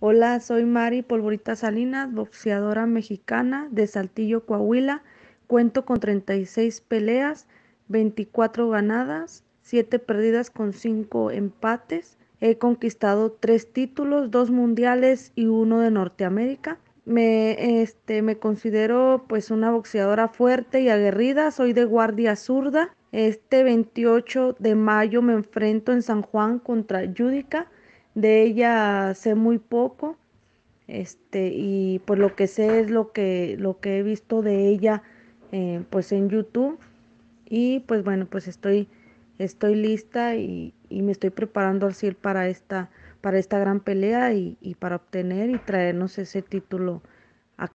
Hola, soy Mari Polvorita Salinas, boxeadora mexicana de Saltillo, Coahuila. Cuento con 36 peleas, 24 ganadas, 7 perdidas con 5 empates. He conquistado 3 títulos, 2 mundiales y uno de Norteamérica. Me, este, me considero pues una boxeadora fuerte y aguerrida, soy de guardia zurda. Este 28 de mayo me enfrento en San Juan contra Judica de ella sé muy poco, este, y por lo que sé es lo que, lo que he visto de ella eh, pues en YouTube. Y pues bueno, pues estoy, estoy lista y, me estoy preparando al para esta, para esta gran pelea y, y para obtener y traernos ese título